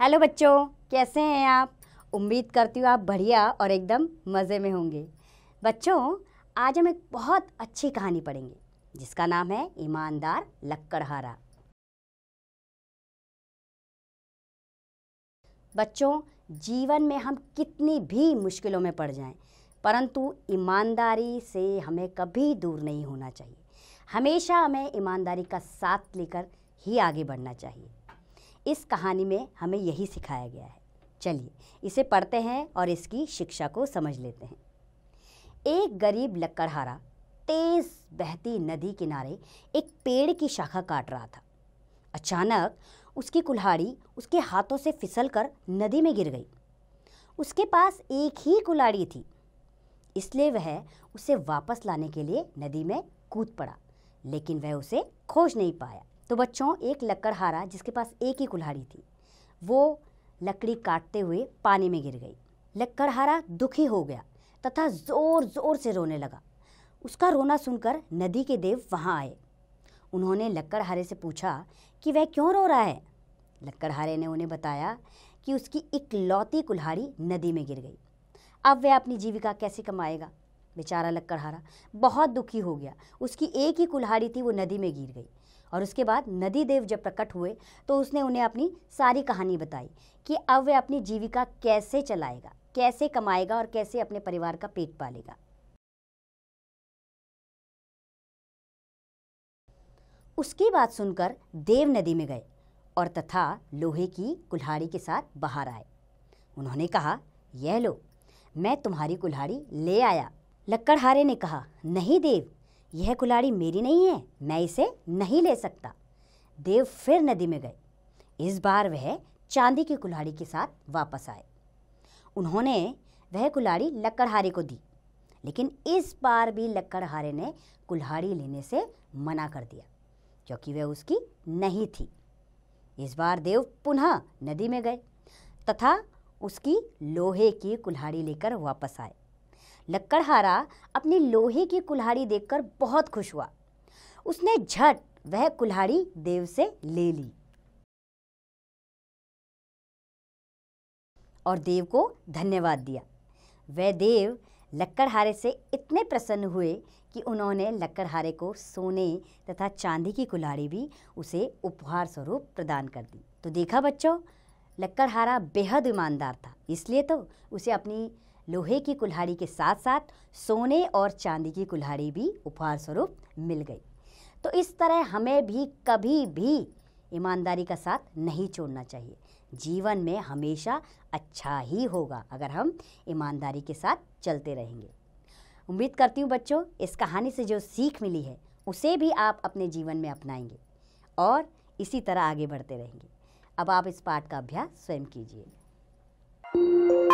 hello बच्चों कैसे हैं आप उम्मीद करती हूँ आप बढ़िया और एकदम मज़े में होंगे बच्चों आज हम एक बहुत अच्छी कहानी पढ़ेंगे जिसका नाम है ईमानदार लक्कड़हारा बच्चों जीवन में हम कितनी भी मुश्किलों में पड़ जाएं परंतु ईमानदारी से हमें कभी दूर नहीं होना चाहिए हमेशा हमें ईमानदारी का साथ लेकर ही आगे बढ़ना चाहिए इस कहानी में हमें यही सिखाया गया है चलिए इसे पढ़ते हैं और इसकी शिक्षा को समझ लेते हैं एक गरीब लकड़हारा तेज़ बहती नदी किनारे एक पेड़ की शाखा काट रहा था अचानक उसकी कुल्हाड़ी उसके हाथों से फिसल कर नदी में गिर गई उसके पास एक ही कुल्हाड़ी थी इसलिए वह उसे वापस लाने के लिए नदी में कूद पड़ा लेकिन वह उसे खोज नहीं पाया तो बच्चों एक लकड़हारा जिसके पास एक ही कुल्हाड़ी थी वो लकड़ी काटते हुए पानी में गिर गई लकड़हारा दुखी हो गया तथा ज़ोर ज़ोर से रोने लगा उसका रोना सुनकर नदी के देव वहाँ आए उन्होंने लकड़हारे से पूछा कि वह क्यों रो रहा है लकड़हारे ने उन्हें बताया कि उसकी इकलौती कुल्हाड़ी नदी में गिर गई अब वह अपनी जीविका कैसे कमाएगा बेचारा लकड़हारा बहुत दुखी हो गया उसकी एक ही कुल्हाड़ी थी वो नदी में गिर गई और उसके बाद नदी देव जब प्रकट हुए तो उसने उन्हें अपनी सारी कहानी बताई कि अब वह अपनी जीविका कैसे चलाएगा कैसे कमाएगा और कैसे अपने परिवार का पेट पालेगा उसकी बात सुनकर देव नदी में गए और तथा लोहे की कुल्हाड़ी के साथ बाहर आए उन्होंने कहा यह लो मैं तुम्हारी कुल्हाड़ी ले आया लक्कड़हारे ने कहा नहीं देव यह कुल्हाड़ी मेरी नहीं है मैं इसे नहीं ले सकता देव फिर नदी में गए इस बार वह चांदी की कुल्हाड़ी के साथ वापस आए उन्होंने वह कुल्हाड़ी लक्कड़हारे को दी लेकिन इस बार भी लक्कड़हारे ने कुल्हाड़ी लेने से मना कर दिया क्योंकि वह उसकी नहीं थी इस बार देव पुनः नदी में गए तथा उसकी लोहे की कुल्हाड़ी लेकर वापस आए लक्कड़हारा अपनी लोहे की कुल्हाड़ी देखकर बहुत खुश हुआ उसने झट वह कुल्हाड़ी देव से ले ली और देव को धन्यवाद दिया वह देव लक्कड़हारे से इतने प्रसन्न हुए कि उन्होंने लक्कड़हारे को सोने तथा चांदी की कुल्हाड़ी भी उसे उपहार स्वरूप प्रदान कर दी तो देखा बच्चों लक्कड़हारा बेहद ईमानदार था इसलिए तो उसे अपनी लोहे की कुल्हाड़ी के साथ साथ सोने और चांदी की कुल्हाड़ी भी उपहार स्वरूप मिल गई तो इस तरह हमें भी कभी भी ईमानदारी का साथ नहीं छोड़ना चाहिए जीवन में हमेशा अच्छा ही होगा अगर हम ईमानदारी के साथ चलते रहेंगे उम्मीद करती हूँ बच्चों इस कहानी से जो सीख मिली है उसे भी आप अपने जीवन में अपनाएंगे और इसी तरह आगे बढ़ते रहेंगे अब आप इस पाठ का अभ्यास स्वयं कीजिए